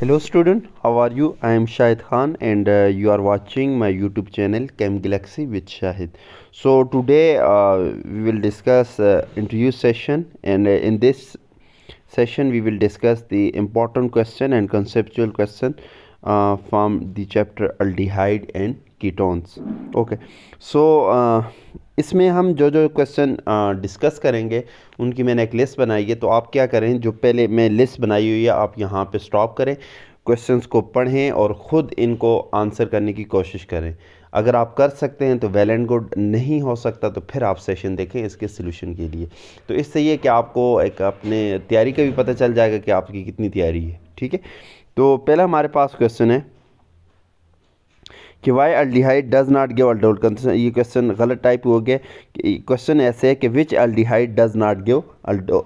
hello student how are you i am shahid khan and uh, you are watching my youtube channel chem galaxy with shahid so today uh, we will discuss uh, interview session and uh, in this session we will discuss the important question and conceptual question uh, from the chapter aldehyde and ketones okay so इसमें हम जो जो question discuss uh, करेंगे उनकी मैंने एक list बनाई है तो आप क्या करें जो पहले मैं लिस्ट बनाई हुई है आप यहाँ पे स्टॉप करें क्वेश्चंस को पढ़ें और ख़ुद इनको आंसर करने की कोशिश करें अगर आप कर सकते हैं तो वेल एंड गुड नहीं हो सकता तो फिर आप सेशन देखें इसके सोल्यूशन के लिए तो इससे ये कि आपको एक अपने तैयारी का भी पता चल जाएगा कि आपकी कितनी तैयारी है ठीक है तो पहला हमारे पास क्वेश्चन है कि why aldehyde does not give aldol ये क्वेश्चन गलत टाइप हो गया क्वेश्चन ऐसे है कि which aldehyde does not give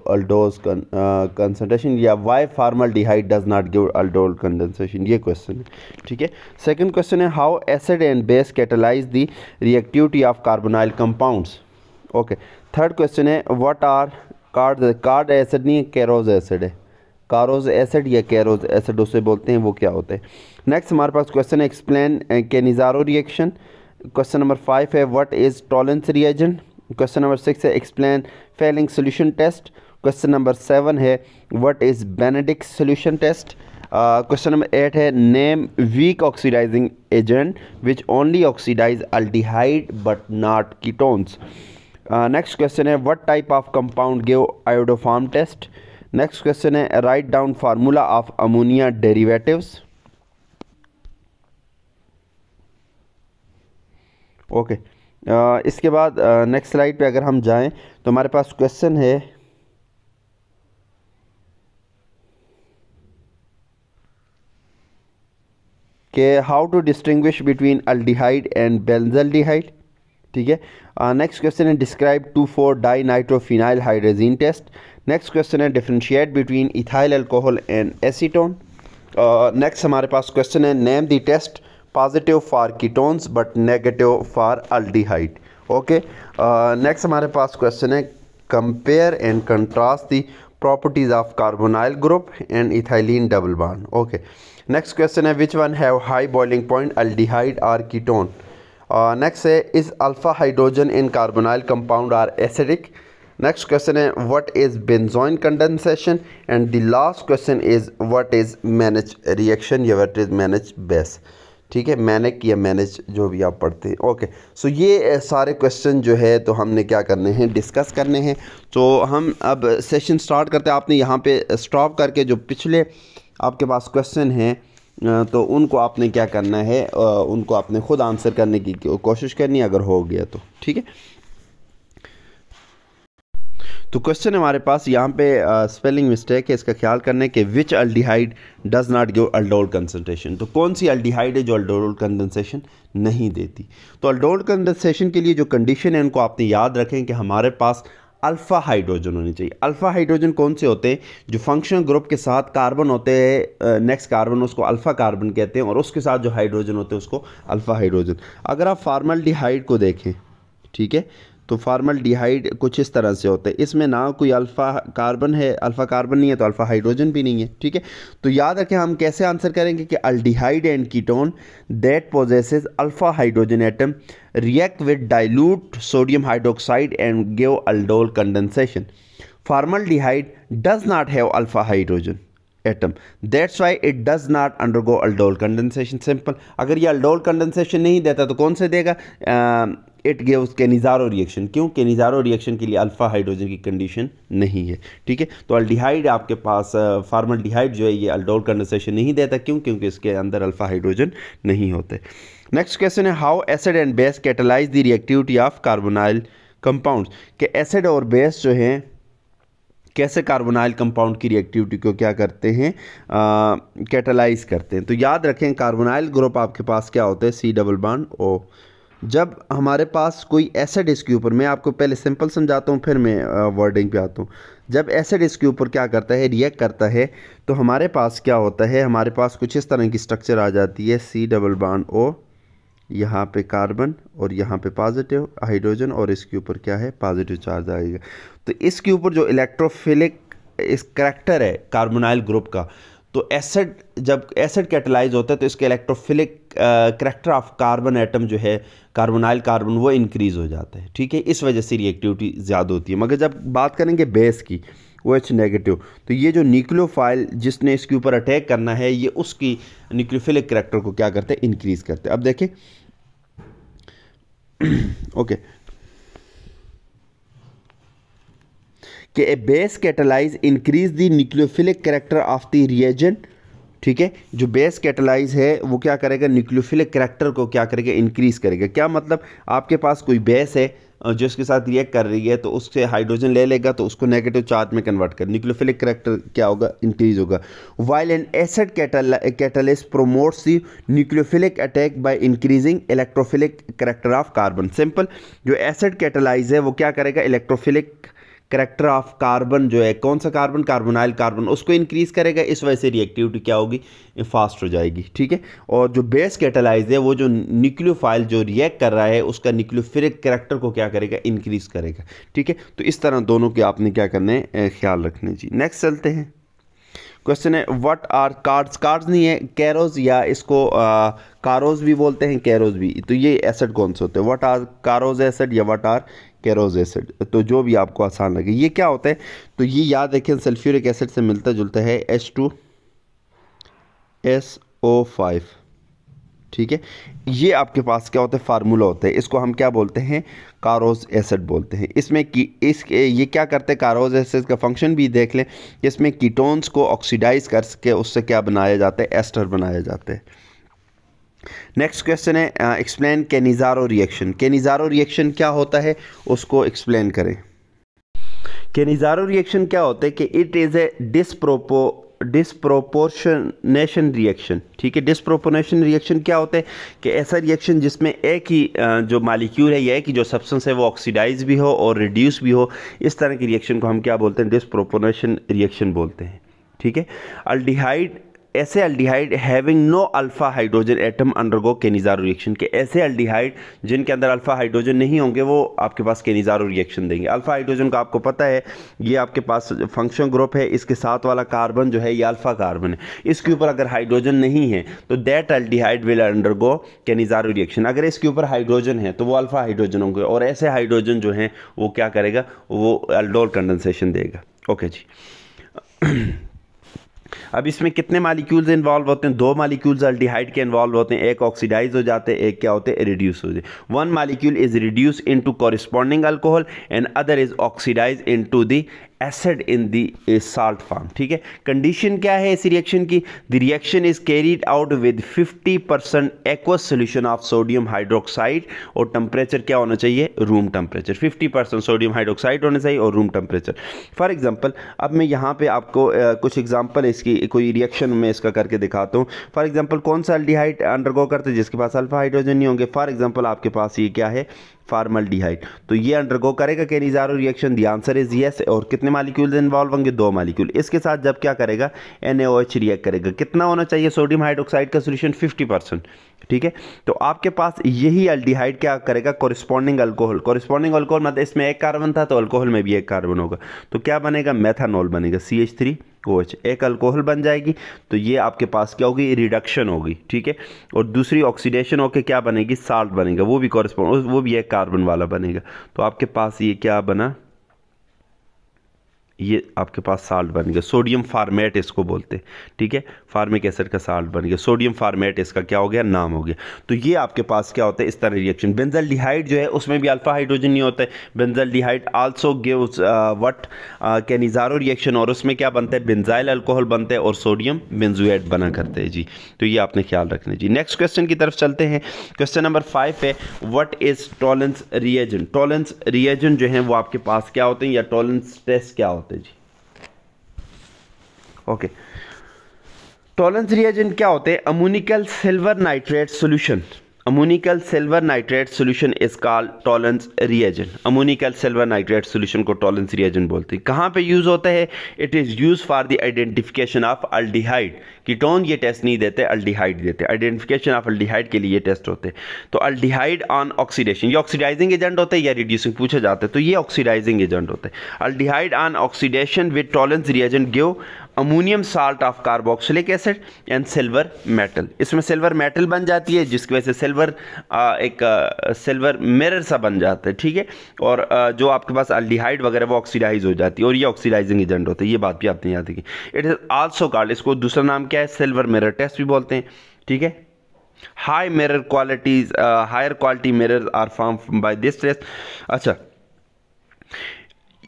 aldose concentration या why formaldehyde does not give aldol condensation ये क्वेश्चन है ठीक है सेकंड क्वेश्चन है how acid and base catalyse the reactivity of carbonyl compounds okay third question है what are card card acid नहीं है कैरोज acid है कारोज एसिड या कैरोज एसिड उसे बोलते हैं वो क्या होते हैं नेक्स्ट हमारे पास क्वेश्चन है explain Cannizzaro reaction question number five है what is Tollens reagent question number six है explain Fehling solution test question number seven है what is Benedict solution test question number eight है name weak oxidising agent which only oxidise aldehyde but not ketones next question है what type of compound give iodoform test next question है write down formula of ammonia derivatives okay इसके बाद next uh, slide पे अगर हम जाएं तो हमारे पास क्वेश्चन है कि how to distinguish between aldehyde and benzaldehyde ठीक है नेक्स्ट uh, क्वेश्चन है describe two four die hydrazine test next next question है differentiate between ethyl alcohol and acetone next हमारे पास क्वेश्चन है name the test positive for ketones but negative for aldehyde okay next हमारे पास question है compare and contrast the properties of carbonyl group and ethylene double bond okay next question है one have high high point point aldehyde or ketone next uh, है is alpha hydrogen in carbonyl compound are acidic next question है what is benzoin condensation and the last question is what is Mannich reaction या what is Mannich base ठीक है manic या manage जो भी आप पढ़ते हैं ओके सो ये uh, सारे क्वेश्चन जो है तो हमने क्या करने हैं डिस्कस करने हैं तो हम अब सेशन स्टार्ट करते हैं आपने यहाँ पे स्टॉप करके जो पिछले आपके पास क्वेश्चन हैं तो उनको आपने क्या करना है उनको आपने ख़ुद आंसर करने की कोशिश करनी अगर हो गया तो ठीक है तो क्वेश्चन हमारे पास यहाँ पे स्पेलिंग मिस्टेक है इसका ख्याल करने के which aldehyde does not give aldol concentration तो कौन सी अल्डिहाइड है जो अल्डोल कंडेंसेशन नहीं देती तो अल्डोल कंडेंसेशन के लिए जो कंडीशन है उनको आपने याद रखें कि हमारे पास अल्फ़ा हाइड्रोजन होनी चाहिए अल्फ़ा हाइड्रोजन कौन से होते हैं जो फंक्शनल ग्रुप के साथ कार्बन होते हैं नेक्स्ट कार्बन उसको अल्फ़ा कार्बन कहते हैं और उसके साथ जो हाइड्रोजन होते हैं उसको अल्फ़ा हाइड्रोजन अगर आप फार्मल को देखें ठीक है तो फार्मल डिहाइड कुछ इस तरह से होते हैं इसमें ना कोई अल्फ़ा कार्बन है अल्फ़ा कार्बन नहीं है तो अल्फ़ा हाइड्रोजन भी नहीं है ठीक है तो याद रखें हम कैसे आंसर करेंगे कि aldehyde and ketone that possesses alpha hydrogen atom react with dilute sodium hydroxide and give aldol condensation formaldehyde does not have alpha hydrogen atom that's why it does not go aldol condensation simple अगर ये aldol condensation नहीं देता तो कौन से देगा it gives Cannizzaro reaction क्यों Cannizzaro reaction के लिए अल्फ़ा हाइड्रोजन की कंडीशन नहीं है ठीक है तो अल्डिहाइड आपके पास फार्मल डिहाइड जो है ये अल्डोल कंडेसेशन नहीं देता क्यों क्योंकि इसके अंदर अल्फ़ा हाइड्रोजन नहीं होते नेक्स्ट क्वेश्चन है how acid and base catalyse the reactivity of carbonyl compound के एसिड और बेस जो हैं कैसे कार्बोनाइल कंपाउंड की रिएक्टिविटी को क्या करते हैं कैटेलाइज करते हैं तो याद रखें कार्बोनाइल ग्रुप आपके पास क्या होता है सी डबल बॉन्ड ओ जब हमारे पास कोई एसिड इसके ऊपर मैं आपको पहले सिंपल समझाता हूँ फिर मैं वर्डिंग पे आता हूँ जब एसिड इसके ऊपर क्या करता है रिएक्ट करता है तो हमारे पास क्या होता है हमारे पास कुछ इस तरह की स्ट्रक्चर आ जाती है सी डबल वन ओ यहाँ पे कार्बन और यहाँ पे पॉजिटिव हाइड्रोजन और इसके ऊपर क्या है पॉजिटिव चार्ज आएगा तो इसके ऊपर जो इलेक्ट्रोफिलिक इस करेक्टर है कार्बोनाइल ग्रुप का तो एसिड जब एसिड कैटलाइज होता है तो इसके electrophilic character of carbon atom जो है कार्बोनाइल कार्बन वो इंक्रीज़ हो जाता है ठीक है इस वजह से रिएक्टिविटी ज़्यादा होती है मगर जब बात करेंगे बेस की वो एच नेगेटिव तो ये जो न्यूक्लियोफाइल जिसने इसके ऊपर अटैक करना है ये उसकी न्यूक्लियोफिलिक करेक्टर को क्या करते हैं इंक्रीज़ करते हैं अब देखें ओके okay, कि a base catalyse increase the nucleophilic character of the reagent ठीक है जो बेस कैटलाइज है वो क्या करेगा न्यूक्लियोफिलिक करेक्टर को क्या करेगा इंक्रीज करेगा क्या मतलब आपके पास कोई बेस है जो इसके साथ रिएक्ट कर रही है तो उससे हाइड्रोजन ले लेगा तो उसको नेगेटिव चार्ज में कन्वर्ट कर न्यूक्लियोफिलिक करेक्टर क्या होगा इंक्रीज होगा while an acid catalyst promotes the nucleophilic attack by increasing electrophilic character of carbon simple जो एसिड कैटलाइज है वो क्या करेगा इलेक्ट्रोफिलिक करेक्टर ऑफ कार्बन जो है कौन सा कार्बन कार्बोनाइल कार्बन उसको इंक्रीज करेगा इस वजह से रिएक्टिविटी क्या होगी फास्ट हो जाएगी ठीक है और जो बेस कैटलाइज है वो जो न्यूक्लियोफाइल जो रिएक्ट कर रहा है उसका न्यूक्लियोफिरिक करेक्टर को क्या करेगा इंक्रीज करेगा ठीक है तो इस तरह दोनों के आपने क्या करने ख्याल रखने जी नेक्स्ट चलते हैं क्वेश्चन है व्हाट आर कार्ड्स कार्ड्स नहीं है कैरोज या इसको कारोज भी बोलते हैं कैरोज भी तो ये एसिड कौन से होते हैं व्हाट आर कारोज एसिड या व्हाट आर कैरोज एसिड तो जो भी आपको आसान लगे ये क्या होता है तो ये याद रखें सल्फ्यूरिक एसिड से मिलता जुलता है H two S O five ठीक है ये आपके पास क्या होता है फार्मूला होता है इसको हम क्या बोलते हैं कारोज एसिड बोलते हैं इसमें की इस ये क्या करते हैं कारोज एसिड का फंक्शन भी देख लें इसमें कीटोन्स को ऑक्सीडाइज करके उससे क्या बनाया जाता है एस्टर बनाया जाता है नेक्स्ट क्वेश्चन है explain Cannizzaro reaction Cannizzaro reaction क्या होता है उसको एक्सप्लेन करें केनिज़ारो रिएक्शन क्या होता है कि it is a dispropo disproportionation reaction ठीक है डिसप्रोपोर्शनेशन रिएक्शन क्या होता है कि ऐसा रिएक्शन जिसमें एक ही uh, जो मालिक्यूल है यह एक जो सब्सटेंस है वो ऑक्सीडाइज भी हो और रिड्यूस भी हो इस तरह की रिएक्शन को हम क्या बोलते हैं डिसप्रोपोर्शनेशन रिएक्शन बोलते हैं ठीक है अल्डिहाइड ऐसे aldehyde having no alpha hydrogen atom undergo Cannizzaro reaction के ऐसे अल्डिहाइड जिनके अंदर अल्फ़ा हाइड्रोजन नहीं होंगे वो आपके पास केनिजारो रिएक्शन देंगे अल्फ़ा हाइड्रोजन का आपको पता है ये आपके पास फंक्शन ग्रुप है इसके साथ वाला कार्बन जो है ये अल्फ़ा कार्बन है इसके ऊपर अगर हाइड्रोजन नहीं है तो that aldehyde will undergo Cannizzaro reaction अगर इसके ऊपर हाइड्रोजन है तो वो अल्फ़ा हाइड्रोजन होंगे और ऐसे हाइड्रोजन जो हैं वो क्या करेगा वो अल्डोल कंडेंसेशन देगा ओके जी अब इसमें कितने मालिक्यूल्स इन्वॉल्व होते हैं दो मालिक्यूल्स अल्डिहाइड के इन्वॉल्व होते हैं एक ऑक्सीडाइज हो जाते हैं एक क्या होते हैं रिड्यूस हो जाते one molecule is reduce into corresponding alcohol and other is oxidize into the acid in the salt form ठीक है कंडीशन क्या है इस रिएक्शन की the reaction is carried out with 50 percent aqueous solution of sodium hydroxide और temperature क्या होना चाहिए room temperature 50 percent sodium hydroxide होना चाहिए और रूम टेम्परेचर फॉर एग्जाम्पल अब मैं यहाँ पर आपको आ, eh, कुछ एग्जाम्पल इसकी कोई रिएक्शन में इसका करके दिखाता हूँ फॉर एग्जाम्पल कौन सा एल्डीहाइट अंडरगो करते हैं जिसके पास अल्फा हाइड्रोजन नहीं होंगे फॉर एग्जाम्पल आपके पास ये क्या है फार्मलडिहाइड तो ये अंडरगो करेगा Cannizzaro reaction the answer is yes और कितने मालिक्यूल इन्वॉल्व होंगे दो मालिक्यूल इसके साथ जब क्या करेगा एन रिएक्ट करेगा कितना होना चाहिए सोडियम हाइड्रोक्साइड का सोल्यूशन फिफ्टी परसेंट ठीक है तो आपके पास यही अल्डिहाइड क्या करेगा कॉरिस्पॉन्डिंग अल्कोहल कॉरिस्पॉन्डिंग अल्कोहल मतलब इसमें एक कार्बन था तो अल्कोहल में भी एक कार्बन होगा तो क्या बनेगा मैथानॉल बनेगा सी एच थ्री ओएच एक अल्कोहल बन जाएगी तो ये आपके पास क्या होगी रिडक्शन होगी ठीक है और दूसरी ऑक्सीडेशन होकर क्या बनेगी साल्ट बनेगा वो भी कॉरेस्पॉन्ड वो भी एक कार्बन वाला बनेगा तो आपके पास ये क्या बना ये आपके पास साल्ट बन गया सोडियम फार्मेट इसको बोलते हैं ठीक है फार्मिक एसिड का साल्ट बन गया सोडियम फार्मेट इसका क्या हो गया नाम हो गया तो ये आपके पास क्या होता है इस तरह रिएक्शन बेंजल डिहाइड जो है उसमें भी अल्फा हाइड्रोजन नहीं होता है benzaldehyde also gives what Cannizzaro reaction और उसमें क्या बनता है बेंजाइल अल्कोहल बनता है और सोडियम बेंजुएट बना करते हैं जी तो ये आपने ख्याल रखना जी नेक्स्ट क्वेश्चन की तरफ चलते हैं क्वेश्चन नंबर फाइव है what is Tollens reagent Tollens reagent जो है वो आपके पास क्या होते हैं या टॉलेंस टेस्ट क्या होता है होते हैं जी ओके टॉलेंस रिएजेंट क्या होते हैं ammoniacal silver nitrate solution ammoniacal silver nitrate solution is call Tollens reagent ammoniacal silver nitrate solution को टॉलेंस रिएजेंट बोलते हैं कहाँ पे यूज़ होता है it is use for the identification of aldehyde ketone ये टेस्ट नहीं देते अल्डिहाइड देते आइडेंटिफिकेशन ऑफ अल्डिहाइड के लिए ये टेस्ट होते तो अल्डिहाइड ऑन ऑक्सीडेशन ये ऑक्सीडाइजिंग एजेंट होते हैं या रिड्यूसिंग पूछे जाते तो ये ऑक्सीडाइजिंग एजेंट होते हैं aldehyde on oxidation with Tollens reagent give ammonium salt of carboxylic acid and silver metal इसमें सिल्वर मेटल बन जाती है जिसकी वजह से सिल्वर एक सिल्वर मिरर सा बन जाता है ठीक है और जो आपके पास अल्डिहाइड वगैरह वो ऑक्सीडाइज हो जाती है और ये ऑक्सीडाइजिंग एजेंट होता है ये बात भी आपने याद की इट इज़ आल्सो कार्ड इसको दूसरा नाम क्या है सिल्वर मिरर टेस्ट भी बोलते हैं ठीक है high mirror qualities higher quality mirror are form by this test अच्छा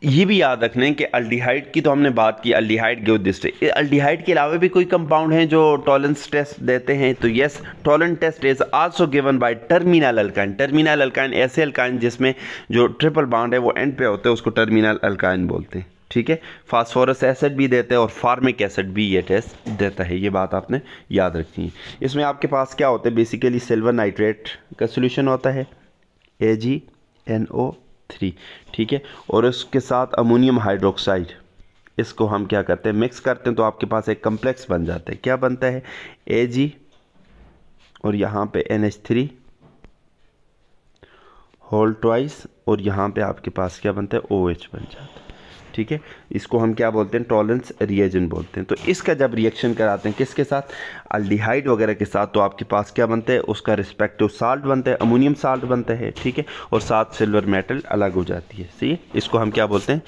ये भी याद रखने कि अल्डिहाइड की तो हमने बात की अल्डिहाइड ग्योदिस्ट अल्डिहाइड के अलावा भी कोई कंपाउंड हैं जो टॉलेंस टेस्ट देते हैं तो yes Tollens test is also given by terminal alkyne terminal alkyne ऐसे अल्काइन जिसमें जो ट्रिपल बाउंड है वो एंड पे होते हैं उसको टर्मिनल अल्काइन बोलते हैं ठीक है फास्फोरस एसिड भी देता है और फार्मिक एसिड भी ये टेस्ट देता है ये बात आपने याद रखनी है इसमें आपके पास क्या होता है बेसिकली सिल्वर नाइट्रेट का सोल्यूशन होता है ए जी एन ओ थ्री ठीक है और उसके साथ अमोनियम हाइड्रोक्साइड इसको हम क्या करते हैं मिक्स करते हैं तो आपके पास एक कम्प्लेक्स बन जाता है क्या बनता है ए जी और यहाँ पे N H three whole twice और यहाँ पे आपके पास क्या बनता है ओ OH एच बन जाता है ठीक है इसको हम क्या बोलते हैं टॉलेंस रिएजेंट बोलते हैं तो इसका जब रिएक्शन कराते हैं किसके साथ अल्डिहाइड वगैरह के साथ तो आपके पास क्या बनता है उसका रिस्पेक्टिव साल्ट बनता है अमोनियम साल्ट बनता है ठीक है और साथ सिल्वर मेटल अलग हो जाती है सही इसको हम क्या बोलते हैं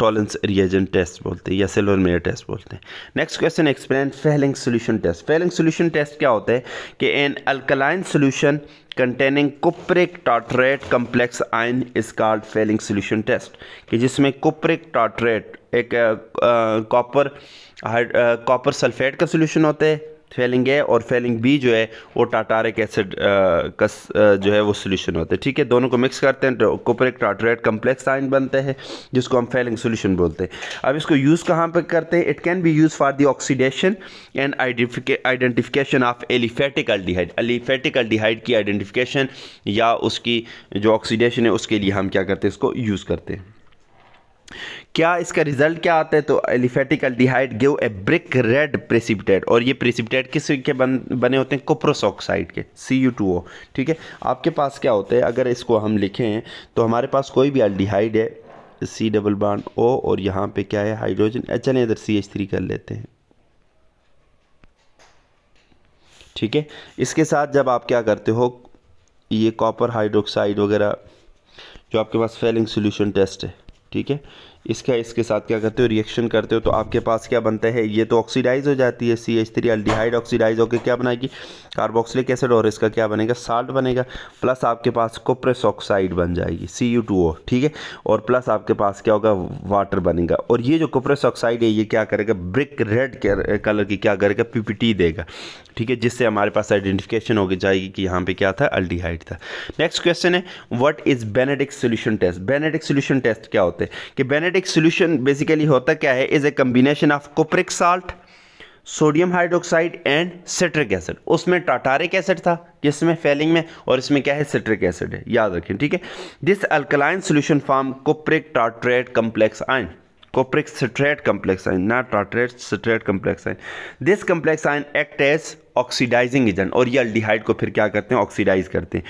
टॉलेंस रिएजेंट टेस्ट बोलते हैं या सिल्वर मेयर टेस्ट बोलते हैं next question explain Fehling solution test Fehling solution test क्या होता है कि an alkaline solution containing cupric tartrate complex ion is called Fehling solution test कि जिसमें कुप्रिक टॉटरेट एक कॉपर कॉपर सल्फेट का सोल्यूशन होता है फेलिंग ए और फेलिंग बी जो है वो टाटारिक एसिड का जो है वो सोल्यूशन होता है ठीक है दोनों को मिक्स करते हैं तो कोपरिक टाटरेट कम्प्लेक्स आइन बनते हैं जिसको हम फेलिंग सोल्यूशन बोलते हैं अब इसको यूज़ कहाँ पर करते हैं it can be use for the oxidation and identification of aliphatic aldehyde aliphatic aldehyde की आइडेंटिफिकेशन या उसकी जो ऑक्सीडेशन है उसके लिए हम क्या करते हैं इसको यूज़ करते हैं क्या इसका रिजल्ट क्या आता है तो aliphatic aldehyde give a brick red precipitate और ये प्रेसिपिटेट किस के बन बने होते हैं कोप्रोसऑक्साइड के सी यू टू ओ ठीक है आपके पास क्या होता है अगर इसको हम लिखें तो हमारे पास कोई भी अल्डिहाइड है सी डबल बान ओ और यहाँ पे क्या है हाइड्रोजन एच एन इधर सी एच थ्री कर लेते हैं ठीक है इसके साथ जब आप क्या करते हो ये कॉपर हाइड्रोक्साइड वगैरह जो आपके पास फेलिंग सोल्यूशन टेस्ट है ठीक है इसका इसके साथ क्या करते हो रिएक्शन करते हो तो आपके पास क्या बनता है ये तो ऑक्सीडाइज हो जाती है C H three aldehyde oxidize होकर क्या बनाएगी कार्बोक्सिलिक एसिड और इसका क्या बनेगा साल्ट बनेगा प्लस आपके पास कोप्रेस ऑक्साइड बन जाएगी सी यू टू ओ ठीक है और प्लस आपके पास क्या होगा वाटर बनेगा और ये जो कोप्रेस ऑक्साइड है ये क्या करेगा ब्रिक रेड कलर की क्या करेगा पीपीटी देगा ठीक है जिससे हमारे पास आइडेंटिफिकेशन होगी जाएगी कि यहाँ पे क्या था अल्डीहाइड था नेक्स्ट क्वेश्चन है what is Benedict solution test Benedict solution test क्या होते हैं कि बेनेडिक एसिडिक सोल्यूशन बेसिकली होता क्या है is a combination of cupric salt sodium hydroxide and citric acid उसमें टाटारिक एसिड था जिसमें फेलिंग में और इसमें क्या है सिट्रिक एसिड है याद रखें ठीक है this alkaline solution form cupric tartrate complex ion cupric citrate complex ion ना tartrate citrate complex ion this complex ion act as oxidizing agent और ये अल्डिहाइड को फिर क्या करते हैं ऑक्सीडाइज करते हैं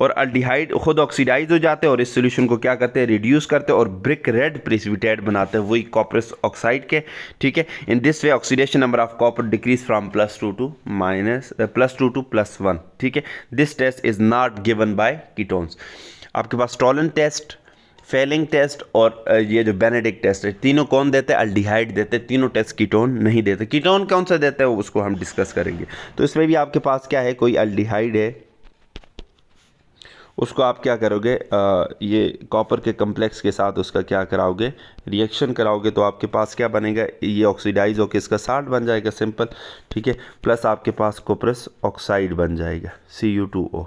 और अल्डिहाइड खुद ऑक्सीडाइज हो जाते हैं और इस सॉल्यूशन को क्या करते हैं रिड्यूस करते हैं और ब्रिक रेड प्रिसिपिटेट बनाते हैं वही कॉपरस ऑक्साइड के ठीक है in this way oxidation number of copper decrease from plus two to minus plus two to plus one ठीक है this test is not given by ketones आपके पास टॉलन टेस्ट फेलिंग टेस्ट और uh, ये जो बेनेडिक टेस्ट है तीनों कौन देते हैं अल्डिहाइड देते हैं तीनों टेस्ट कीटोन नहीं देते कीटोन कौन सा देते हैं उसको हम डिस्कस करेंगे तो इसमें भी आपके पास क्या है कोई अल्डिहाइड है उसको आप क्या करोगे आ, ये कॉपर के कम्प्लेक्स के साथ उसका क्या कराओगे रिएक्शन कराओगे तो आपके पास क्या बनेगा ये ऑक्सीडाइज होकर इसका साल्ट बन जाएगा सिंपल ठीक है प्लस आपके पास कोपरस ऑक्साइड बन जाएगा सी यू टू ओ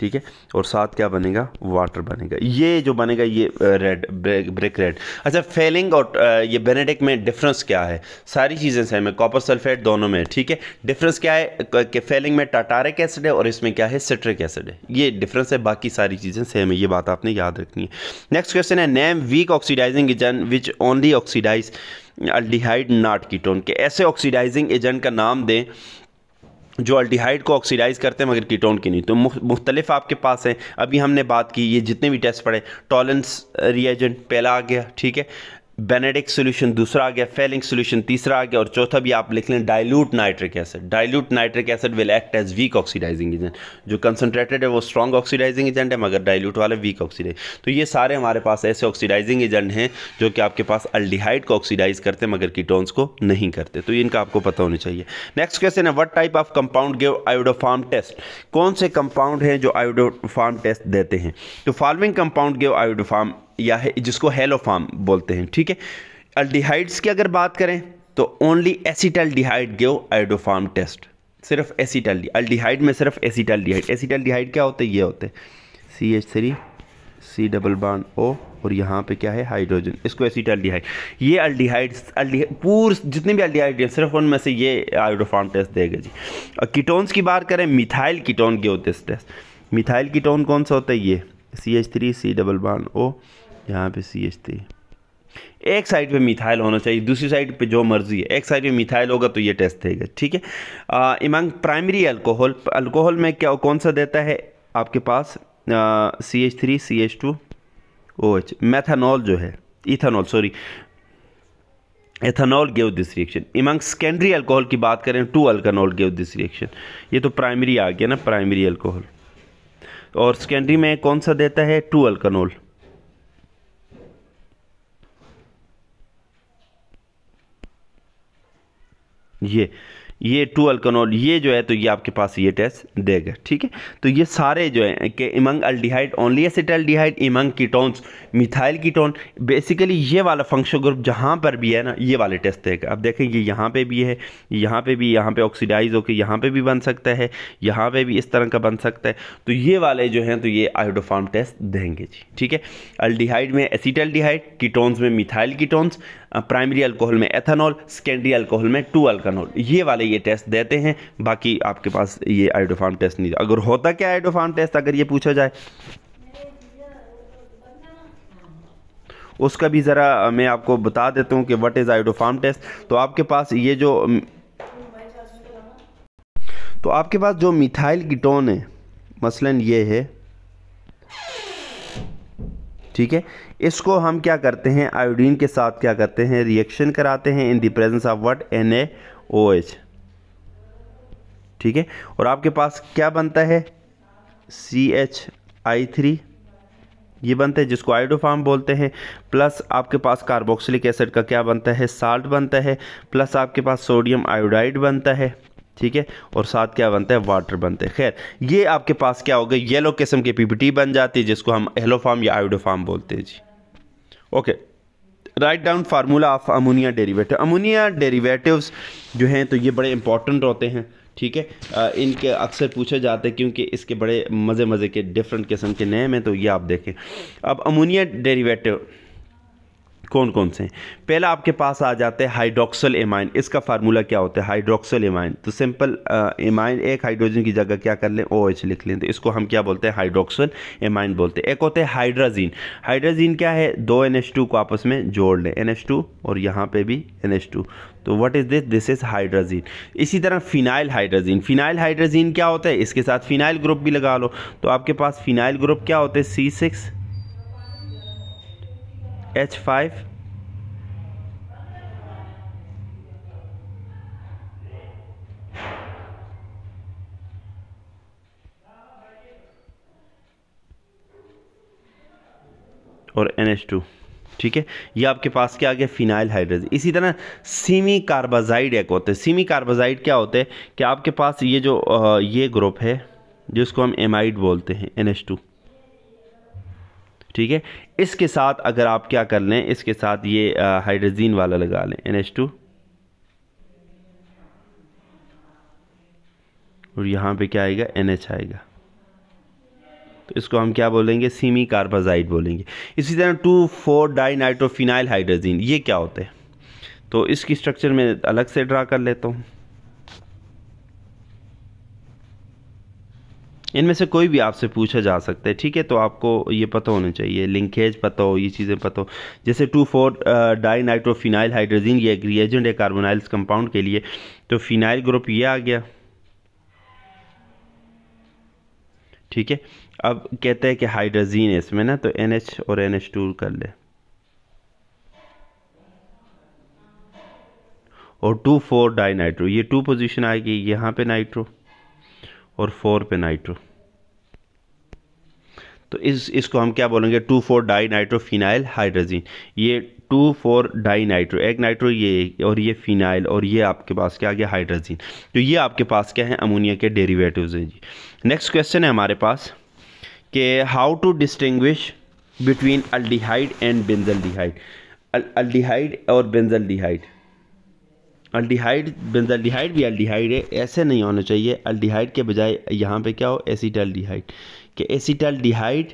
ठीक है और साथ क्या बनेगा वाटर बनेगा ये जो बनेगा ये रेड ब्रेक, रेड अच्छा फेलिंग और ये बेनेडिक में डिफरेंस क्या है सारी चीज़ें सेम है कॉपर सल्फेट दोनों में ठीक है डिफरेंस क्या है कि फेलिंग में टाटारिक एसिड है और इसमें क्या है सिट्रिक एसिड है ये डिफरेंस है बाकी सारी चीज़ें सेम है ये बात आपने याद रखनी है नेक्स्ट क्वेश्चन है name weak oxidising agent which only oxidize aldehyde not ketone के ऐसे ऑक्सीडाइजिंग एजेंट का नाम दें जो अल्टीहाइड को ऑक्सीडाइज करते हैं मगर कीटोन की नहीं तो मुख्तलिफ आपके पास हैं अभी हमने बात की ये जितने भी टेस्ट पड़े टॉलेंस रिएजेंट पहला आ गया ठीक है बेनेडिक सोल्यूशन दूसरा आ गया फेलिंग सोल्यूशन तीसरा आ गया और चौथा भी आप लिख लें dilute nitric acid dilute nitric acid will act as weak oxidising agent जो कंसनट्रेटेड है वो स्ट्रॉन्ग ऑक्सीडाइजिंग एजेंट है मगर डाइल्यूट वाले वीक ऑक्सीडाइज तो ये सारे हमारे पास ऐसे ऑक्सीडाइजिंग एजेंट हैं जो कि आपके पास अल्डिहाइड को ऑक्सीडाइज करते मगर कीटोन्स को नहीं करते तो इनका आपको पता होना चाहिए नेक्स्ट क्वेश्चन है what type of compound give iodoform test कौन से कंपाउंड हैं जो आयोडोफार्म टेस्ट देते हैं तो फॉलोइंग कंपाउंड गिव आयोडोफार्म या है, जिसको हेलोफाम बोलते हैं ठीक है अल्डिहाइड्स की अगर बात करें तो only acetaldehyde gave iodoform test सिर्फ एसिटल अल्डिहाइड में सिर्फ एसिटल एसिटल्डिहाइड क्या होते हैं ये होते C H three C double bond O और यहाँ पे क्या है हाइड्रोजन इसको एसिटल्डिहाइड ये अल्डिहाइड अल्डिहाइड पूर जितने भी अल्डिहाइड हैं सिर्फ उनमें से ये आइडोफाम टेस्ट देगा जी और कीटोन्स की बात करें मिथाइल कीटोन के होते हैं टेस्ट मिथाइल कीटोन कौन सा होता है ये C H three C double bond O यहाँ पे सी एच थ्री एक साइड पे मिथाइल होना चाहिए दूसरी साइड पे जो मर्जी है एक साइड पे मिथाइल होगा तो ये टेस्ट देगा ठीक है इमांग प्राइमरी अल्कोहल अल्कोहल में क्या कौन सा देता है आपके पास C H three C H two O H methanol जो है ethanol sorry ethanol gave this reaction among secondary alcohol की बात करें two alkanol gave this reaction ये तो प्राइमरी आ गया ना प्राइमरी अल्कोहल और सेकेंडरी में कौन सा देता है टू अल्कानॉल ये ये टू अल्कोनॉल ये जो है तो ये आपके पास ये टेस्ट देगा ठीक है तो ये सारे जो है कि among aldehyde only aldehyde among ketones methyl ketone basically ये वाला फंक्शन ग्रुप जहाँ पर भी है ना ये वाले टेस्ट देगा अब देखें ये यहाँ पे भी है यहाँ पे भी यहाँ पे ऑक्सीडाइज होकर यहाँ पर भी बन सकता है यहाँ पर भी इस तरह का बन सकता है तो ये वाले जो हैं तो ये आयोडोफार्म टेस्ट देंगे जी ठीक है अल्डिहाइड में एसिटल्डिहाइड कीटोन्स में मिथाइल कीटोन्स प्राइमरी अल्कोहल में एथेनॉल सेकेंडरी अल्कोहल में टू अल्कानॉल ये वाले ये टेस्ट देते हैं बाकी आपके पास ये आइडोफार्म टेस्ट नहीं अगर होता क्या आइडोफार्म टेस्ट अगर ये पूछा जाए उसका भी ज़रा मैं आपको बता देता हूँ कि वट इज़ आइडोफार्म टेस्ट तो आपके पास ये जो तो आपके पास जो मिथाइल कीटोन है मसलन ये है ठीक है इसको हम क्या करते हैं आयोडीन के साथ क्या करते हैं रिएक्शन कराते हैं in the presence of what N H ठीक है और आपके पास क्या बनता है सी एच आई थ्री ये बनता है जिसको आयोडोफार्म बोलते हैं प्लस आपके पास कार्बोक्सिलिक एसिड का क्या बनता है साल्ट बनता है प्लस आपके पास सोडियम आयोडाइड बनता है ठीक है और साथ क्या बनता है वाटर बनते हैं खैर ये आपके पास क्या हो गया येलो किस्म के पीपीटी बन जाती है जिसको हम एलोफाम या आयोडोफार्म बोलते हैं जी okay write down formula of ammonia derivative ammonia derivative जो हैं तो ये बड़े इंपॉर्टेंट होते हैं ठीक है इनके अक्सर पूछे जाते हैं क्योंकि इसके बड़े मज़े मज़े के डिफरेंट किस्म के नेम हैं तो ये आप देखें अब अमोनिया डेरीवेटिव कौन कौन से पहला आपके पास आ जाते हैं हाइड्रोक्सल एमाइन इसका फार्मूला क्या होता है हाइड्रोक्सल एमाइन तो सिंपल एमाइन एक हाइड्रोजन की जगह क्या कर लें ओ एच लिख लें तो इसको हम क्या बोलते हैं हाइड्रोक्सल एमाइन बोलते हैं एक होते हैं हाइड्राजीन हाइड्राजीन क्या है दो एन को आपस में जोड़ लें एन और यहाँ पर भी एन तो what is this this is hydrazine इसी तरह फिनाइल हाइड्राजीन फिनाइल हाइड्राजीन क्या होता है इसके साथ फिनाइल ग्रुप भी लगा लो तो आपके पास फिनाइल ग्रुप क्या होते हैं सी सिक्स एच फाइव और एन एच टू ठीक है ये आपके पास क्या आ गया फिनाइल हाइड्रेज इसी तरह सीमी कार्बाजाइड एक होते हैं सीमी कार्बाजाइड क्या होते हैं कि आपके पास ये जो ये ग्रुप है जिसको हम एमाइड बोलते हैं एन एच टू ठीक है इसके साथ अगर आप क्या कर लें इसके साथ ये हाइड्रोजीन वाला लगा लें एन एच टू और यहाँ पे क्या आएगा एन एच आएगा तो इसको हम क्या बोलेंगे सीमी कार्बाजाइड बोलेंगे इसी तरह two four die nitrophenyl hydrazine ये क्या होते हैं तो इसकी स्ट्रक्चर में अलग से ड्रा कर लेता हूँ इनमें से कोई भी आपसे पूछा जा सकता है ठीक है तो आपको ये पता होना चाहिए लिंकेज पता हो ये चीज़ें पता हो जैसे two four die nitrophenyl hydrazine ये एक रिएजेंट है कार्बोनाइल्स कंपाउंड के लिए तो फिनाइल ग्रुप ये आ गया ठीक है अब कहते हैं कि हाइड्रोजीन है इसमें ना तो एन एच और एन एच टू कर ले और टू फोर डाई नाइट्रो ये टू पोजिशन आएगी यहाँ पे नाइट्रो और फोर पे नाइट्रो तो इस इसको हम क्या बोलेंगे two four di nitro phenyl hydrazine ये टू फोर डाई नाइट्रो एक नाइट्रो ये और ये फिनाइल और ये आपके पास क्या आ गया हाइड्रोजीन तो ये आपके पास क्या है अमोनिया के डेरिवेटिव्स हैं जी नेक्स्ट क्वेश्चन है हमारे पास कि how to distinguish between aldehyde and benzaldehyde और बेंजल अल्डिहाइड बेंजाल्डिहाइड भी अल्डिहाइड है ऐसे नहीं होना चाहिए अल्डिहाइड के बजाय यहाँ पे क्या हो एसीटल्डिहाइड कि एसीटल्डिहाइड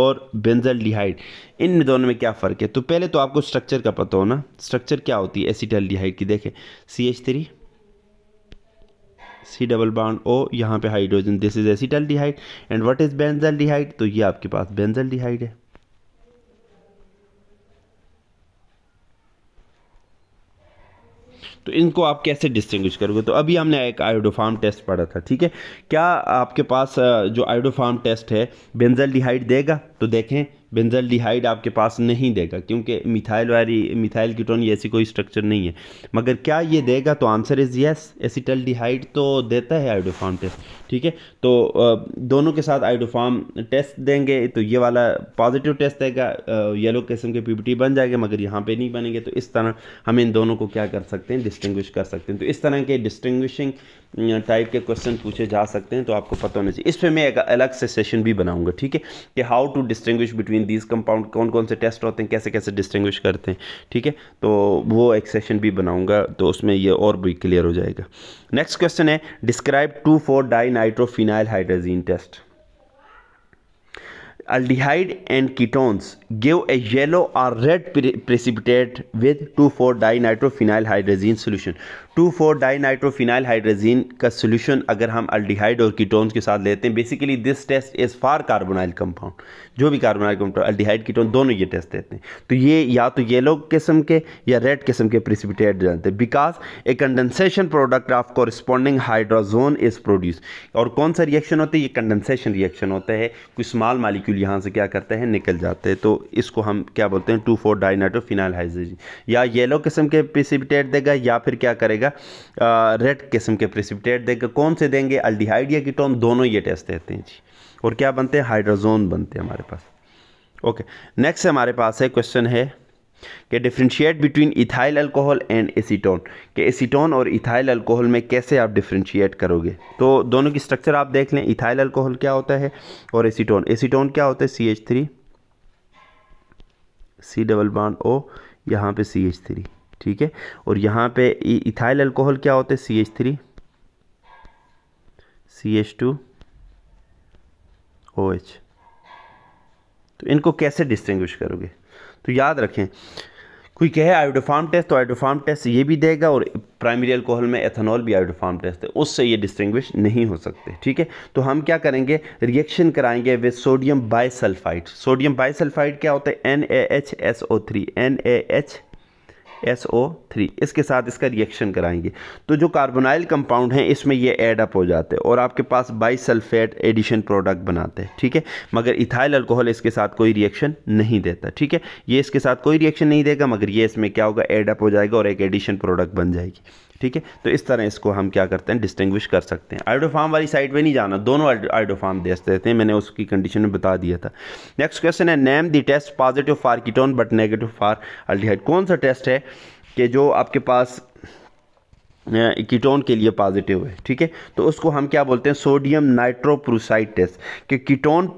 और बेंजलडिहाइड इन दोनों में क्या फ़र्क है तो पहले तो आपको स्ट्रक्चर का पता होना स्ट्रक्चर क्या होती है एसीटल्डिहाइड की देखें C H three C double bond O यहाँ पे hydrogen this is acetaldehyde and what is benzaldehyde तो ये आपके पास बेंजलडिहाइड है तो इनको आप कैसे डिस्टिंग्विश करोगे तो अभी हमने एक आयोडोफार्म टेस्ट पढ़ा था ठीक है क्या आपके पास जो आयोडोफार्म टेस्ट है बेंजल डिहाइड देगा तो देखें बेंजल डिहाइड आपके पास नहीं देगा क्योंकि मिथाइल वायरी मिथाइल कीटोन ये ऐसी कोई स्ट्रक्चर नहीं है मगर क्या ये देगा तो answer is yes acetaldehyde तो देता है आइडोफाम टेस्ट ठीक है तो दोनों के साथ आइडोफाम टेस्ट देंगे तो ये वाला पॉजिटिव टेस्ट देगा येलो किस्म के पीपीटी बन जाएगा मगर यहाँ पे नहीं बनेंगे तो इस तरह हम इन दोनों को क्या कर सकते हैं डिस्टिंग्विश कर सकते हैं तो इस तरह के डिस्टिंग्विशिंग टाइप के क्वेश्चन पूछे जा सकते हैं तो आपको पता होना चाहिए इस पर मैं एक अलग से सेशन भी बनाऊंगा ठीक है कि how to distinguish between these compound कौन कौन से टेस्ट होते हैं कैसे कैसे डिस्टिंग्विश करते हैं ठीक है तो वो एक सेशन भी बनाऊंगा तो उसमें ये और भी क्लियर हो जाएगा नेक्स्ट क्वेश्चन है describe two four die nitrophenyl hydrazine test aldehyde and ketones give a yellow or red pre precipitate with 2,4-dinitrophenyl hydrazine solution 2,4-dinitrophenyl hydrazine का solution अगर हम aldehyde और ketones के साथ लेते हैं basically this test is for carbonyl compound जो भी carbonyl compound aldehyde ketone दोनों ये test देते हैं तो ये या तो yellow किस्म के या red किस्म के precipitate जानते हैं because a condensation product of corresponding hydrazone is produced और कौन सा रिएक्शन होता है ये कंडेंसेशन रिएक्शन होता है कोई स्मॉल मालिक्यूल यहाँ से क्या करते हैं निकल जाते हैं तो इसको हम क्या बोलते हैं टू फोर डाइनाइट्रो फिनाइल या येलो किस्म के प्रिसिपिटेट देगा या फिर क्या करेगा रेड किस्म के प्रिसिपिटेट देगा कौन से देंगे अल्डिहाइड या कीटोन दोनों ये टेस्ट देते हैं जी और क्या बनते हैं हाइड्रोजोन बनते हैं हमारे पास ओके नेक्स्ट हमारे पास है क्वेश्चन है कि differentiate between ethyl alcohol and acetone कि एसीटोन और इथाइल अल्कोहल में कैसे आप डिफ्रेंशिएट करोगे तो दोनों की स्ट्रक्चर आप देख लें इथाइल अल्कोहल क्या होता है और एसीटोन एसीटोन क्या होता है C H three C double bond O यहाँ पे सी एच थ्री ठीक है और यहाँ पे इथाइल अल्कोहल क्या होते हैं C H three C H two O H तो इनको कैसे डिस्टिंग्विश करोगे तो याद रखें कोई कहे आयोडोफार्म टेस्ट तो आयोडोफार्म टेस्ट ये भी देगा और प्राइमरी अल्कोहल में एथेनॉल भी आयोडोफार्म टेस्ट है उससे ये डिस्टिंग्विश नहीं हो सकते ठीक है तो हम क्या करेंगे रिएक्शन कराएंगे with sodium bisulphite sodium bisulphite क्या होता है N A H S O three N A H SO3 इसके साथ इसका रिएक्शन कराएंगे तो जो कार्बोनाइल कंपाउंड हैं इसमें ये ऐड अप हो जाते हैं और आपके पास बाई सल्फेट एडिशन प्रोडक्ट बनाते हैं ठीक है मगर इथाइल अल्कोहल इसके साथ कोई रिएक्शन नहीं देता ठीक है ये इसके साथ कोई रिएक्शन नहीं देगा मगर ये इसमें क्या होगा एडअप अप हो जाएगा और एक एडिशन प्रोडक्ट बन जाएगी ठीक है तो इस तरह इसको हम क्या करते हैं डिस्टिंग्विश कर सकते हैं आइडोफार्म वाली साइड पे नहीं जाना दोनों आइडोफार्म दे देते हैं मैंने उसकी कंडीशन में बता दिया था नेक्स्ट क्वेश्चन है name the test positive for ketone but negative for aldehyde कौन सा टेस्ट है कि जो आपके पास कीटोन के लिए पॉजिटिव है ठीक है तो उसको हम क्या बोलते हैं सोडियम नाइट्रोप्रोसाइड टेस्ट कि कीटोन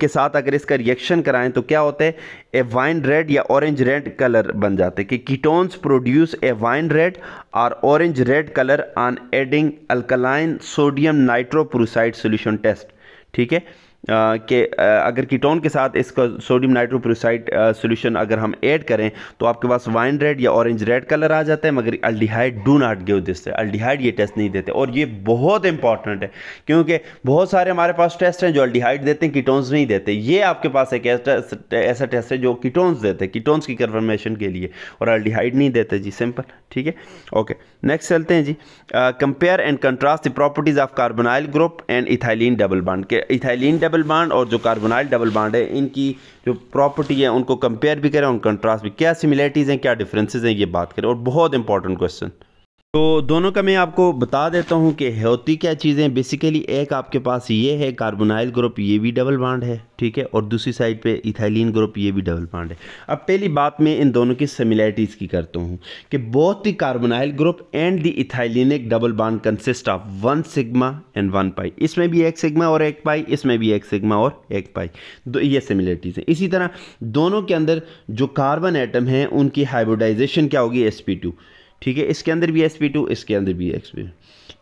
के साथ अगर इसका रिएक्शन कराएं तो क्या होता है ए वाइन रेड या ऑरेंज रेड कलर बन जाते हैं कि ketones produce a wine red और orange red colour on adding alkaline sodium nitroprusside solution test ठीक है के अगर कीटोन के साथ इसका सोडियम नाइट्रोप्रोसाइड सोल्यूशन अगर हम ऐड करें तो आपके पास वाइन रेड या ऑरेंज रेड कलर आ जाता है मगर aldehyde do not give this aldehyde ये टेस्ट नहीं देते और ये बहुत इंपॉर्टेंट है क्योंकि बहुत सारे हमारे पास टेस्ट हैं जो अल्डिहाइड देते हैं कीटोन्स नहीं देते ये आपके पास एक ऐसा टेस्ट है जो कीटोन्स देते हैं कीटोन्स की कन्फर्मेशन के लिए और अल्डिहाइड नहीं देते जी सिंपल ठीक है ओके नेक्स्ट चलते हैं जी compare and contrast the properties of carbonyl group and ethylene double bond के इथाइलिन डबल डबल बाड और जो कार्बोनाइल डबल बाड है इनकी जो प्रॉपर्टी है उनको कंपेयर भी करें उन कंट्रास्ट भी क्या सिमिलरिटीज़ हैं क्या डिफरेंसेज हैं ये बात करें और बहुत इंपॉर्टेंट क्वेश्चन तो दोनों का मैं आपको बता देता हूँ कि होती क्या चीज़ें बेसिकली एक आपके पास ये है कार्बोनाइल ग्रुप ये भी डबल बाड है ठीक है और दूसरी साइड पे इथाइलिन ग्रुप ये भी डबल बाड है अब पहली बात मैं इन दोनों की सिमिलैरिटीज़ की करता हूँ कि both the carbonyl group and the ethylenic double bond consist of one sigma and one pi इसमें भी एक सिग्मा और एक पाई इसमें भी एक सिग्मा और एक पाई दो ये सिमिलैरिटीज़ हैं इसी तरह दोनों के अंदर जो कार्बन आइटम हैं उनकी हाइब्रोडाइजेशन क्या होगी एस पी टू ठीक है इसके अंदर भी एस पी टू इसके अंदर भी एस पी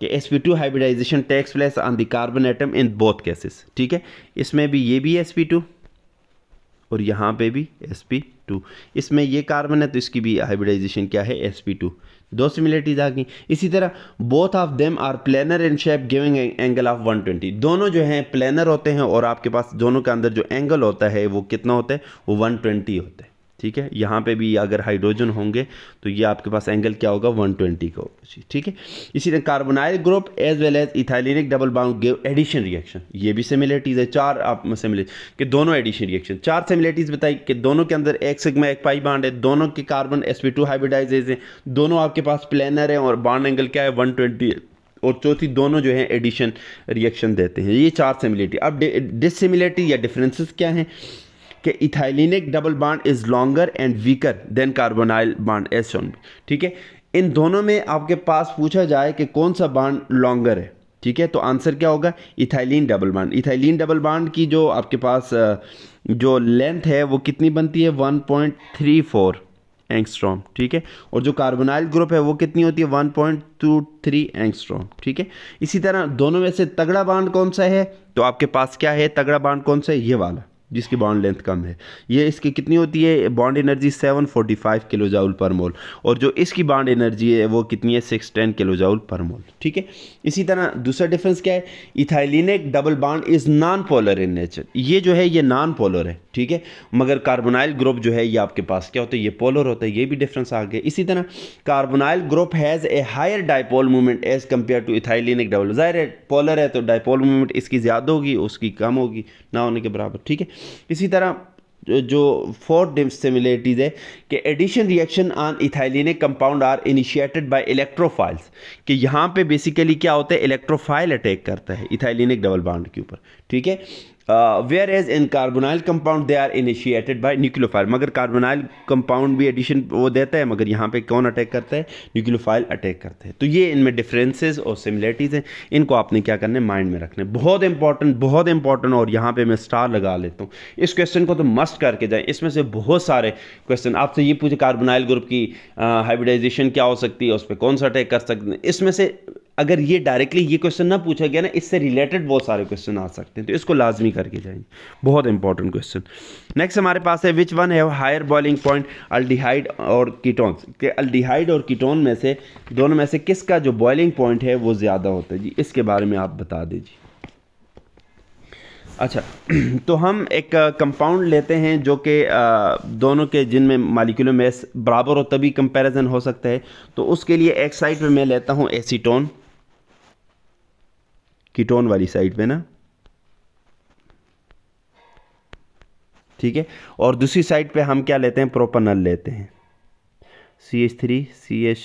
कि S P two hybridisation takes place on the carbon atom in both cases ठीक है इसमें भी ये भी एस पी टू और यहाँ पे भी एस पी टू इसमें ये कार्बन है तो इसकी भी हाइब्रिडाइजेशन क्या है एस पी टू दो सिमिलरिटीज आ गई इसी तरह both of them are planar and shape giving angle of 120 दोनों जो हैं प्लानर होते हैं और आपके पास दोनों के अंदर जो एंगल होता है वो कितना होता है वो 120 होता है ठीक है यहाँ पे भी अगर हाइड्रोजन होंगे तो ये आपके पास एंगल क्या होगा 120 ट्वेंटी का होगा ठीक है इसी तरह carbonyl group as well as ethylenic double bound gave addition reaction ये भी सिमिलरिटीज़ है चार आप सिमिलर कि दोनों एडिशन रिएक्शन चार सिमिलरिटीज़ बताई कि दोनों के अंदर एक सिग्मा एक पाई बाड है दोनों के carbon S P two hybridised हैं दोनों आपके पास प्लानर हैं और बाड एंगल क्या है वन ट्वेंटी और चौथी दोनों जो है एडिशन रिएक्शन देते हैं ये चार सिमिलरिटी अब डिसिमिलरिटी या डिफरेंसेस क्या हैं कि ethylenic double bond is longer and weaker than carbonyl bonds ठीक है इन दोनों में आपके पास पूछा जाए कि कौन सा बॉन्ड लॉन्गर है ठीक है तो आंसर क्या होगा ethylene double bond ethylene double bond की जो आपके पास जो लेंथ है वो कितनी बनती है 1.34 पॉइंट थ्री फोर एंगस्ट्रॉम ठीक है और जो कार्बोनाइल ग्रुप है वो कितनी होती है 1.23 पॉइंट टू थ्री एंगस्ट्रॉम ठीक है इसी तरह दोनों में से तगड़ा बाड कौन सा है तो आपके पास क्या है तगड़ा बांड कौन सा है ये वाला जिसकी बॉन्ड लेंथ कम है ये इसकी कितनी होती है बॉन्ड एनर्जी 745 किलो जाउल पर मोल और जो इसकी बॉन्ड एनर्जी है वो कितनी है 610 किलो जाउल पर मोल ठीक है इसी तरह दूसरा डिफरेंस क्या है ethylenic double bond is non polar in nature ये जो है ये नॉन पोलर है ठीक है मगर कार्बोनाइल ग्रुप जो है ये आपके पास क्या होता है ये पोलर होता है ये भी डिफरेंस आ गया इसी तरह carbonyl group has a higher dipole movement as compare to ethylenic double जाहिर है पोलर है तो डाइपोल मूवमेंट इसकी ज़्यादा होगी उसकी कम होगी ना होने के बराबर ठीक है इसी तरह जो फोर सिमिलरिटीज़ है कि addition reaction on ethylenic compound are initiated by electrophiles कि यहाँ पे बेसिकली क्या होता है इलेक्ट्रोफाइल अटैक करता है इथाइलिनिक डबल बाउंड के ऊपर ठीक है whereas in carbonyl compound they are initiated by nucleophile मगर कार्बोनाइल कंपाउंड भी एडिशन वो देता है मगर यहाँ पे कौन अटैक करता है न्यूक्लियोफाइल अटैक करते हैं तो ये इनमें डिफरेंसेस और सिमिलरिटीज़ हैं इनको आपने क्या करना है माइंड में रखना है बहुत इंपॉर्टेंट बहुत इंपॉर्टेंट और यहाँ पर मैं स्टार लगा लेता हूँ इस क्वेश्चन को तो मस्ट करके जाए इसमें से बहुत सारे क्वेश्चन आपसे ये पूछे कार्बोनाइल ग्रुप की हाइब्रिडाइजेशन uh, क्या हो सकती है उस पर कौन सा अटैक कर सकते हैं इसमें से अगर ये डायरेक्टली ये क्वेश्चन ना पूछा गया ना इससे रिलेटेड बहुत सारे क्वेश्चन आ सकते हैं तो इसको लाजमी करके जाएंगे बहुत इंपॉर्टेंट क्वेश्चन नेक्स्ट हमारे पास है विच वन है हायर बॉइलिंग पॉइंट अल्डिहाइड और कीटोन के अल्डिहाइड और कीटोन में से दोनों में से किसका जो बॉइलिंग पॉइंट है वो ज़्यादा होता है जी इसके बारे में आप बता दीजिए अच्छा तो हम एक कंपाउंड लेते हैं जो कि दोनों के जिनमें मालिकुलर मैस बराबर हो तभी कंपैरिजन हो सकता है तो उसके लिए एक साइड में मैं लेता हूँ एसीटोन कीटोन वाली साइड पे ना ठीक है और दूसरी साइड पे हम क्या लेते हैं प्रोपनल लेते हैं C H three C H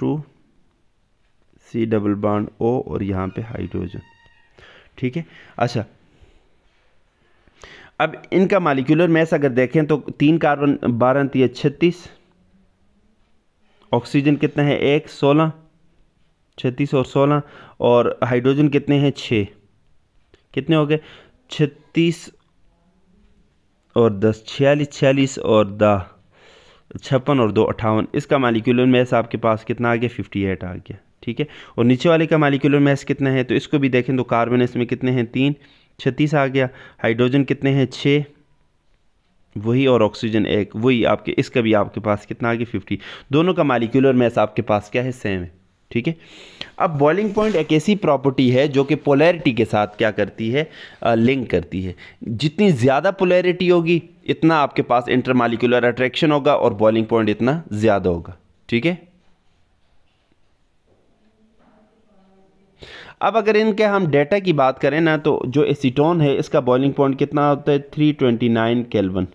two C double bond O और यहाँ पे हाइड्रोजन ठीक है अच्छा अब इनका मालिक्यूलर मैस अगर देखें तो तीन कार्बन बारह तीस छत्तीस ऑक्सीजन कितना है एक सोलह छत्तीस और सोलह और हाइड्रोजन कितने हैं छः कितने हो गए छत्तीस और दस छियालीस छियालीस और दह छप्पन और दो अट्ठावन इसका मालिकुलर मैस आपके पास कितना आ गया फिफ्टी एट आ गया ठीक है और नीचे वाले का मालिकुलर मैस कितना है तो इसको भी देखें तो कार्बन इसमें कितने हैं तीन छत्तीस आ गया हाइड्रोजन कितने हैं छः वही और ऑक्सीजन एक वही आपके इसका भी आपके पास कितना आ गया फिफ्टी दोनों का मालिकुलर मैस आपके पास क्या है सेम है ठीक है अब बॉइलिंग पॉइंट एक ऐसी प्रॉपर्टी है जो कि पोलैरिटी के साथ क्या करती है लिंक करती है जितनी ज़्यादा पोलैरिटी होगी इतना आपके पास इंटरमालिकुलर अट्रैक्शन होगा और बॉइलिंग पॉइंट इतना ज़्यादा होगा ठीक है अब अगर इनके हम डेटा की बात करें ना तो जो एसीटोन है इसका बॉइलिंग पॉइंट कितना होता है 329 केल्विन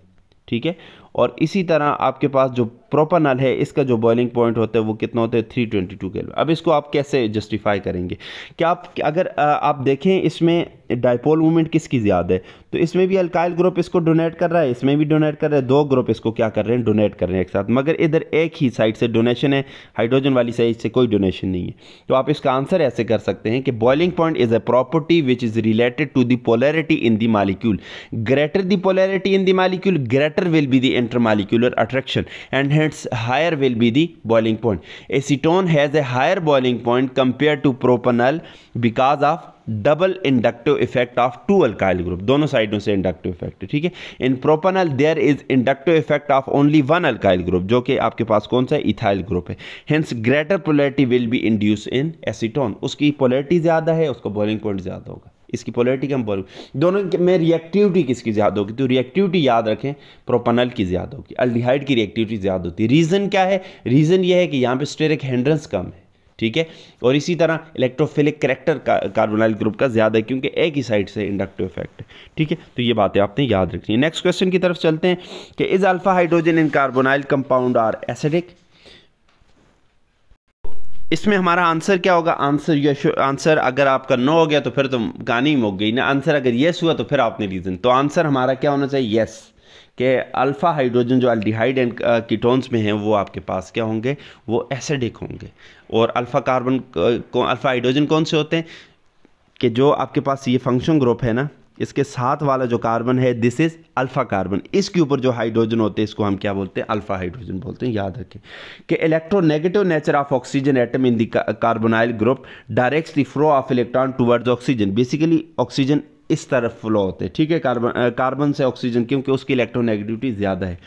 ठीक है और इसी तरह आपके पास जो प्रॉपर नल है इसका जो बॉइलिंग पॉइंट होता है वो कितना होता है थ्री ट्वेंटी टू केल्विन अब इसको आप कैसे जस्टिफाई करेंगे क्या आप अगर आप देखें इसमें डाइपोल मूवमेंट किसकी ज़्यादा है तो इसमें भी अल्काइल ग्रुप इसको डोनेट कर रहा है इसमें भी डोनेट कर रहा है दो ग्रुप इसको क्या कर रहे हैं डोनेट कर रहे हैं एक साथ मगर इधर एक ही साइड से डोनेशन है हाइड्रोजन वाली साइड से कोई डोनेशन नहीं है तो आप इसका आंसर ऐसे कर सकते हैं कि boiling point is a property which is related to the polarity in the molecule greater the polarity in the molecule greater will be the intermolecular attraction and hence higher will be the boiling point. Acetone has a higher boiling point compared to propanol because of double inductive effect of two alkyl group दोनों साइडों से inductive effect ठीक है in propanal there is inductive effect of only one alkyl group जो कि आपके पास कौन सा इथाइल ग्रुप है hence greater polarity will be induce in acetone उसकी पोलैरिटी ज़्यादा है उसका बॉइलिंग पॉइंट ज़्यादा होगा इसकी पोलरिटी कम बोल दोनों में रिएक्टिविटी किसकी ज़्यादा होगी तो रिएक्टिविटी याद रखें प्रोपनल की ज़्यादा होगी अल्डिहाइड की रिएक्टिविटी ज़्यादा होती है रीज़न क्या है रीज़न यह है कि यहाँ पर स्टेरिक हैंड्रेंस कम है ठीक है और इसी तरह इलेक्ट्रोफिलिक करेक्टर का कार्बोनाइल ग्रुप का ज़्यादा है क्योंकि एक ही साइड से इंडक्टिव इफेक्ट है ठीक है तो ये बातें आपने याद रखनी है नेक्स्ट क्वेश्चन की तरफ चलते हैं कि is alpha hydrogen in carbonyl compound are acidic इसमें हमारा आंसर क्या होगा आंसर यश आंसर अगर आपका नो हो गया तो फिर तो गानी मोक गई ना आंसर अगर येस हुआ तो फिर आपने रीज़न तो आंसर हमारा क्या होना चाहिए येस कि अल्फ़ा हाइड्रोजन जो अल्डिहाइड एंड कीटोन्स में हैं वो आपके पास क्या होंगे वो एसिडिक होंगे और अल्फ़ा कार्बन अल्फ़ा हाइड्रोजन कौन से होते हैं कि जो आपके पास ये फंक्शन ग्रुप है ना इसके साथ वाला जो कार्बन है दिस इज़ अल्फ़ा कार्बन इसके ऊपर जो हाइड्रोजन होते हैं इसको हम क्या बोलते हैं अल्फ़ा हाइड्रोजन बोलते हैं याद रखें कि electronegative nature of oxygen atom in the carbonyl group direct the flow of electron towards oxygen basically oxygen इस तरफ फ्लो होते हैं ठीक है कार्बन कार्बन से ऑक्सीजन क्योंकि उसकी इलेक्ट्रोनेगेटिविटी ज़्यादा है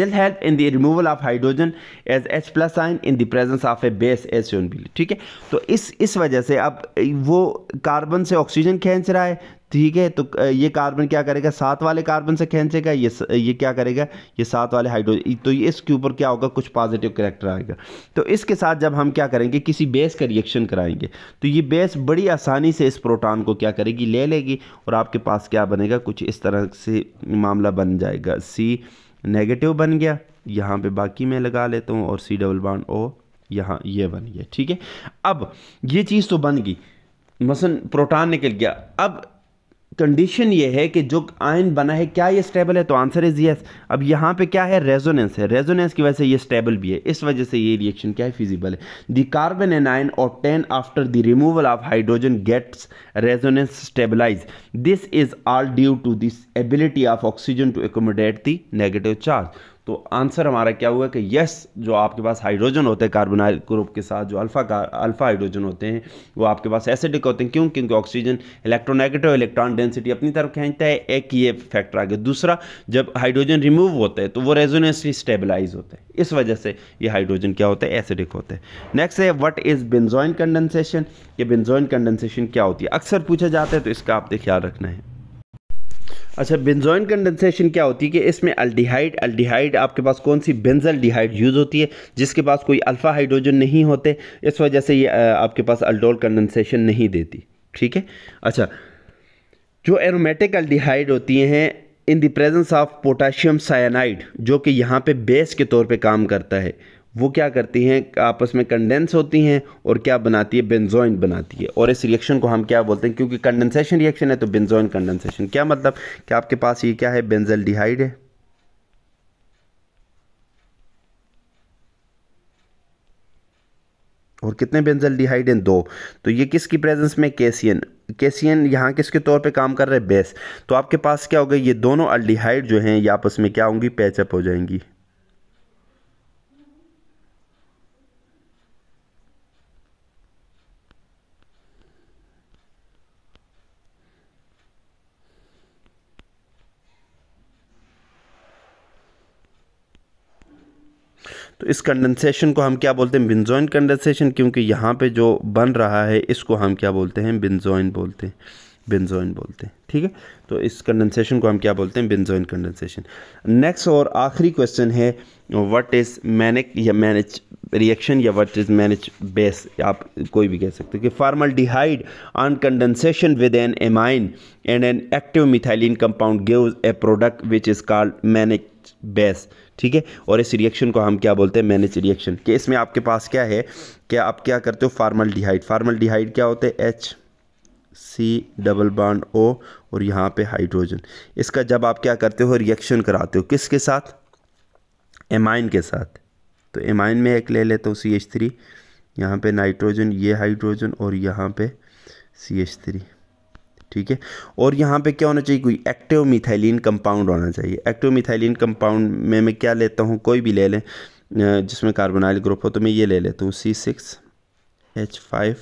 दिल help in the removal of hydrogen as H plus ion in the presence of a base as यून बी ठीक है तो इस इस वजह से अब वो कार्बन से ऑक्सीजन खींच रहा है ठीक है तो ये कार्बन क्या करेगा सात वाले कार्बन से खेचेगा ये ये क्या करेगा ये सात वाले हाइड्रोजन तो ये इसके ऊपर क्या होगा कुछ पॉजिटिव करेक्टर आएगा तो इसके साथ जब हम क्या करेंगे किसी बेस का रिएक्शन कराएंगे तो ये बेस बड़ी आसानी से इस प्रोटॉन को क्या करेगी ले लेगी और आपके पास क्या बनेगा कुछ इस तरह से मामला बन जाएगा सी नेगेटिव बन गया यहाँ पर बाकी मैं लगा लेता हूँ और सी डबल बाउंड ओ यहाँ ये बन गया ठीक है अब ये चीज़ तो बन गई मसन प्रोटॉन निकल गया अब कंडीशन ये है कि जो आयन बना है क्या ये स्टेबल है तो आंसर इज़ यस अब यहाँ पे क्या है रेजोनेंस है रेजोनेंस की वजह से ये स्टेबल भी है इस वजह से ये रिएक्शन क्या है फिजिबल है the carbanion then after the removal of hydrogen gets resonance stabilise this is all due to this ability of oxygen to accommodate the negative charge तो आंसर हमारा क्या हुआ कि यस जो आपके पास हाइड्रोजन होते हैं कार्बोनाइल ग्रुप के साथ जो अल्फा का अल्फा हाइड्रोजन होते हैं वो आपके पास एसिडिक होते हैं क्यों क्योंकि ऑक्सीजन इलेक्ट्रोनेगेटिव इलेक्ट्रॉन डेंसिटी अपनी तरफ खींचता है एक ये फैक्टर आगे दूसरा जब हाइड्रोजन रिमूव होता है तो वो रेजोनेसली स्टेबलाइज होते हैं इस वजह से ये हाइड्रोजन क्या होता है एसिडिक होते हैं नेक्स्ट है वट इज़ बिन्जॉइन कंडेंसेशन ये बेंजॉइन कंडेंसेशन क्या होती है अक्सर पूछा जाता है तो इसका आपने ख्याल रखना है अच्छा बेंजोइन कंडेंसेशन क्या होती है कि इसमें अल्डिहाइड अल्डिहाइड आपके पास कौन सी बेंजल डिहाइड यूज़ होती है जिसके पास कोई अल्फ़ा हाइड्रोजन नहीं होते इस वजह से ये आपके पास अल्डोल कंडेंसेशन नहीं देती ठीक है अच्छा जो एरोमेटिक अल्डिहाइड होती हैं in the presence of potassium cyanide जो कि यहाँ पर बेस के तौर पर काम करता है वो क्या करती हैं आपस में कंडेंस होती हैं और क्या बनाती है बेंजोइन बनाती है और इस रिएक्शन को हम क्या बोलते हैं क्योंकि कंडेंसेशन रिएक्शन है तो बेंजोइन कंडेंसेशन क्या मतलब कि आपके पास ये क्या है बेंजल डिहाइड है और कितने बेंजल डिहाइड हैं दो तो ये किसकी प्रेजेंस में केसियन केसियन यहाँ किसके तौर पे काम कर रहे हैं बेस तो आपके पास क्या होगा ये दोनों अल्डिहाइड जो हैं ये आपस में क्या होंगी पैचअप हो जाएंगी तो इस कंडेंसेशन को हम क्या बोलते हैं बिन्जॉइन कंडेंसेशन क्योंकि यहाँ पे जो बन रहा है इसको हम क्या बोलते हैं बिन्जॉइन बोलते हैं बेंजोइन बोलते हैं ठीक है तो इस कंडेंसेशन को हम क्या बोलते हैं बेंजोइन कंडेंसेशन नेक्स्ट और आखिरी क्वेश्चन है व्हाट इज़ मैनिक या मैनेज रिएक्शन या व्हाट इज़ मैनेज बेस आप कोई भी कह सकते हो कि formaldehyde on condensation with an amine and an active methylene compound gives a product which is called Mannich base ठीक है और इस रिएक्शन को हम क्या बोलते हैं मैनेज रिएक्शन कि इसमें आपके पास क्या है कि आप क्या करते हो फार्मल डिहाइड फार्मल डिहाइड क्या होते हैं H C double bond O और यहाँ पे हाइड्रोजन इसका जब आप क्या करते हो रिएक्शन कराते हो किसके साथ एमाइन के साथ तो एमाइन में एक ले लेता हूँ सी एच थ्री यहाँ पर नाइट्रोजन ये हाइड्रोजन और यहाँ पे सी एच थ्री ठीक है और यहाँ पे क्या होना चाहिए कोई एक्टिव मिथाइलिन कंपाउंड होना चाहिए एक्टिव मिथाइलिन कंपाउंड में मैं क्या लेता हूँ कोई भी ले लें जिसमें कार्बोनाइल ग्रुप हो तो मैं ये ले लेता हूँ C six H five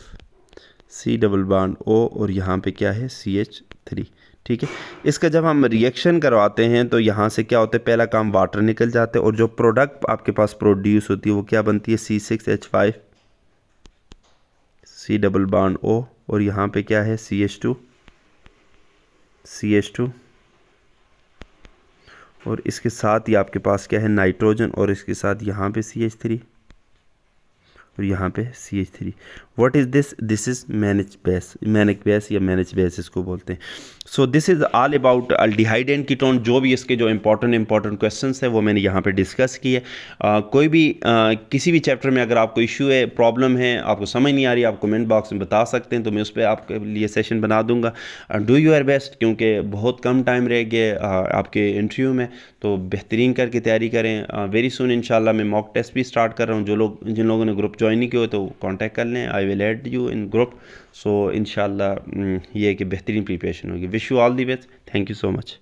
C double bond O और यहाँ पे क्या है सी एच थ्री ठीक है इसका जब हम रिएक्शन करवाते हैं तो यहाँ से क्या होता है पहला काम वाटर निकल जाते हैं और जो प्रोडक्ट आपके पास प्रोड्यूस होती है वो क्या बनती है C six H five C double bond O और यहाँ पे क्या है C H two C H two और इसके साथ ही आपके पास क्या है नाइट्रोजन और इसके साथ यहाँ पे सी एच थ्री और यहाँ पे C H three what is this this is Mannich base Mannich base या मैनेज बेस इसको बोलते हैं so this is all about aldehyde and ketone जो भी इसके जो इंपॉर्टेंट इंपॉर्टेंट क्वेश्चन है वो मैंने यहाँ पे डिस्कस किए कोई भी आ, किसी भी चैप्टर में अगर आपको इशू है प्रॉब्लम है आपको समझ नहीं आ रही आप कमेंट बॉक्स में बता सकते हैं तो मैं उस पर आपके लिए सेशन बना दूंगा डू योर बेस्ट क्योंकि बहुत कम टाइम रह गए आपके इंटरव्यू में तो बेहतरीन करके तैयारी करें वेरी सुन इन मैं मॉक टेस्ट भी स्टार्ट कर रहा हूँ जो लोग जिन लोगों ने ग्रुप ज्वाइन नहीं किया तो कॉन्टैक्ट कर लें I will add you in group so इनशाला ये कि बेहतरीन प्रिपरेशन होगी wish you all the best thank you so much